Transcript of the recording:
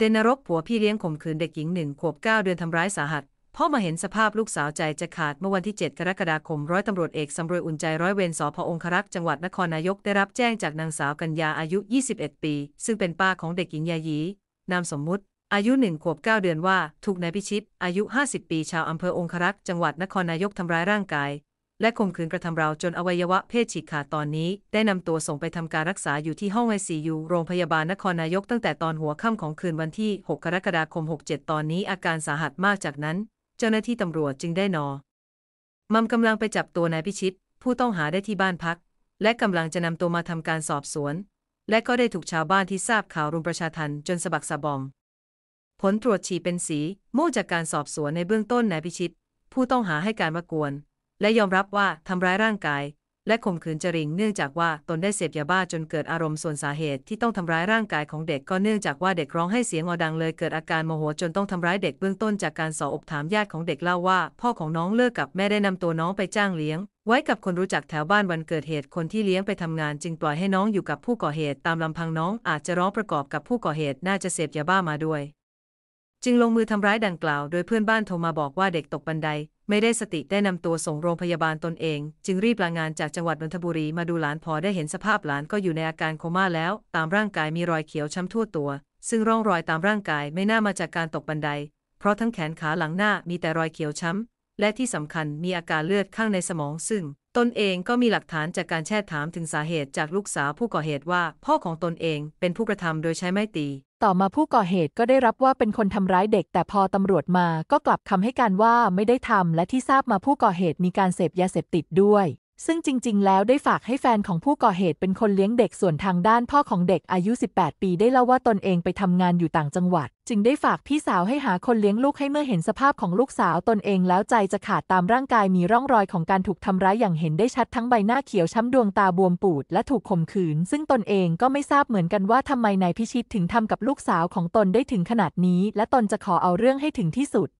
เดนนรกผัวพี่เลี้ยงข่มขืนเด็กหญิงหนึ่งขวบ 9 เดือนทำร้ายสาหัส พ่อมาเห็นสภาพลูกสาวใจจะขาดเมื่อวันที่ 7 กรกฎาคมร้อยตำรวจเอกสำรวยอุ่นใจร้อยเวรสพองครักษ์จังหวัดนครนายกได้รับแจ้งจากนางสาวกัญญาอายุ 21 ปี ซึ่งเป็นป้าของเด็กหญิงยายีนามสมมุติ อายุ1ขวบ9 เดือนว่าถูกนายพิชิตอายุ 50 ปี ชาวอำเภอองครักษ์จังหวัดนครนายกทำร้ายร่างกายและข่มขืนกระทำเราจนอวัยวะเพศฉีกขาดตอนนี้ ได้นำตัวส่งไปทำการรักษาอยู่ที่ห้องไอซียูโรงพยาบาลนครนายก ตั้งแต่ตอนหัวค่ำของคืนวันที่ 6 กรกฎาคม 67 ตอนนี้อาการสาหัสมากจากนั้น เจ้าหน้าที่ตำรวจจึงได้นอมัมกำลังไปจับตัวนายพิชิต ผู้ต้องหาได้ที่บ้านพัก และกำลังจะนำตัวมาทำการสอบสวน และก็ได้ถูกชาวบ้านที่ทราบข่าวรุมประชาทัน จนสะบักสะบอมผลตรวจฉี่เป็นสีม่วงจากการสอบสวนในเบื้องต้นนายพิชิต ผู้ต้องหาให้การว่ากวนและยอมรับว่าทำร้ายร่างกาย และข่มขืนจริงเนื่องจากว่าตนได้เสพยาบ้าจนเกิดอารมณ์ส่วนสาเหตุที่ต้องทำร้ายร่างกายของเด็กก็เนื่องจากว่าเด็กร้องให้เสียงอดัง เลยเกิดอาการโมโห จนต้องทำร้ายเด็กเบื้องต้นจากการสอบอบถามญาติของเด็ก เล่าว่า พ่อของน้องเลิกกับแม่ได้นำตัวน้องไปจ้างเลี้ยง ไว้กับคนรู้จักแถวบ้านวันเกิดเหตุคนที่เลี้ยงไปทำงาน จึงปล่อยให้น้องอยู่กับผู้ก่อเหตุตามลำพังน้องอาจจะร้องประกอบกับผู้ก่อเหตุน่าจะเสพยาบ้ามาด้วย จึงลงมือทำร้ายดังกล่าวโดยเพื่อนบ้านโทรมาบอกว่าเด็กตกบันไดไม่ได้สติ ได้นำตัวส่งโรงพยาบาลตนเอง จึงรีบลางงานจากจังหวัดนนทบุรี มาดูหลาน พอได้เห็นสภาพหลานก็อยู่ในอาการโคม่าแล้ว ตามร่างกายมีรอยเขียวช้ำทั่วตัว ซึ่งร่องรอยตามร่างกายไม่น่ามาจากการตกบันได เพราะทั้งแขนขาหลังหน้ามีแต่รอยเขียวช้ำและที่สำคัญมีอาการเลือดข้างในสมองซึ่งตนเองก็มีหลักฐานจากการแช่ถามถึงสาเหตุจากลูกสาวผู้ก่อเหตุว่า พ่อของตนเองเป็นผู้กระทำโดยใช้ไม้ตี ต่อมาผู้ก่อเหตุก็ได้รับว่าเป็นคนทำร้ายเด็กแต่พอตำรวจมาก็กลับคำให้การว่าไม่ได้ทำและที่ทราบมาผู้ก่อเหตุมีการเสพยาเสพติดด้วยซึ่งจริงๆแล้วได้ฝากให้แฟนของผู้ก่อเหตุเป็นคนเลี้ยงเด็กส่วนทางด้านพ่อของเด็กอายุ 18 ปีได้เล่าว่าตนเองไปทำงานอยู่ต่างจังหวัด จึงได้ฝากพี่สาวให้หาคนเลี้ยงลูกให้เมื่อเห็นสภาพของลูกสาวตนเองแล้วใจจะขาดตามร่างกายมีร่องรอยของการถูกทำร้าย อย่างเห็นได้ชัดทั้งใบหน้าเขียว ช้ำดวงตาบวมปูดและถูกข่มขืน ซึ่งตนเองก็ไม่ทราบเหมือนกันว่าทำไมนายพิชิตถึงทำกับลูกสาวของตนได้ถึงขนาดนี้ และตนจะขอเอาเรื่องให้ถึงที่สุด